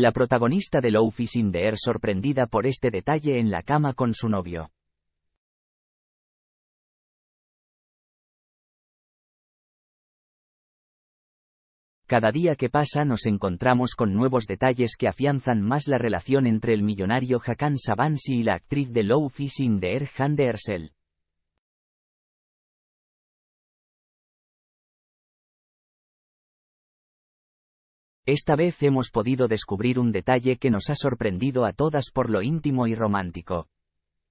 La protagonista de Love is in the Air sorprendida por este detalle en la cama con su novio. Cada día que pasa nos encontramos con nuevos detalles que afianzan más la relación entre el millonario Hakan Savansi y la actriz de Love is in the Air Ersel. Esta vez hemos podido descubrir un detalle que nos ha sorprendido a todas por lo íntimo y romántico.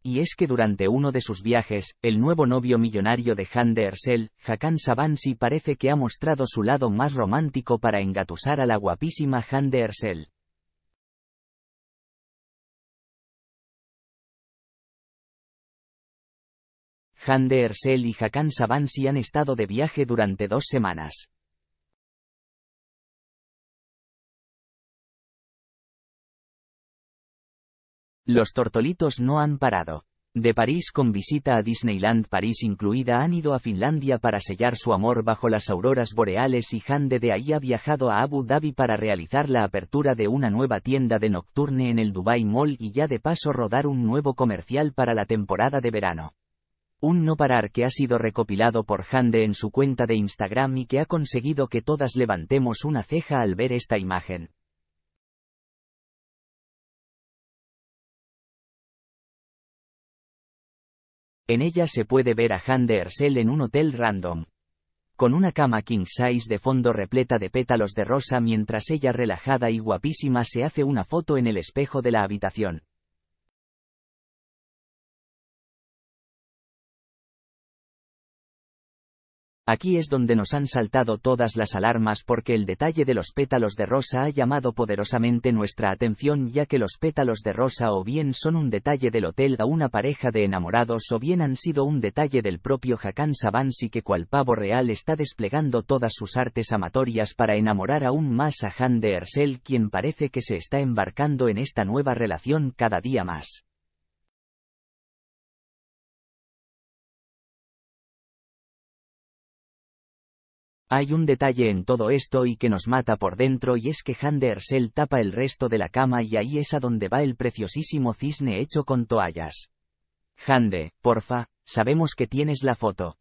Y es que durante uno de sus viajes, el nuevo novio millonario de Han de Ersel, Hakan Sabansi parece que ha mostrado su lado más romántico para engatusar a la guapísima Han de Ersel. Han de Ersel y Hakan Sabansi han estado de viaje durante dos semanas. Los tortolitos no han parado. De París con visita a Disneyland París incluida han ido a Finlandia para sellar su amor bajo las auroras boreales y Hande de ahí ha viajado a Abu Dhabi para realizar la apertura de una nueva tienda de nocturne en el Dubai Mall y ya de paso rodar un nuevo comercial para la temporada de verano. Un no parar que ha sido recopilado por Hande en su cuenta de Instagram y que ha conseguido que todas levantemos una ceja al ver esta imagen. En ella se puede ver a Han de Ersel en un hotel random. Con una cama king size de fondo repleta de pétalos de rosa mientras ella relajada y guapísima se hace una foto en el espejo de la habitación. Aquí es donde nos han saltado todas las alarmas porque el detalle de los pétalos de rosa ha llamado poderosamente nuestra atención ya que los pétalos de rosa o bien son un detalle del hotel a una pareja de enamorados o bien han sido un detalle del propio Hakan Sabansi que cual pavo real está desplegando todas sus artes amatorias para enamorar aún más a Han de Ersel quien parece que se está embarcando en esta nueva relación cada día más. Hay un detalle en todo esto y que nos mata por dentro y es que Hande tapa el resto de la cama y ahí es a donde va el preciosísimo cisne hecho con toallas. Hande, porfa, sabemos que tienes la foto.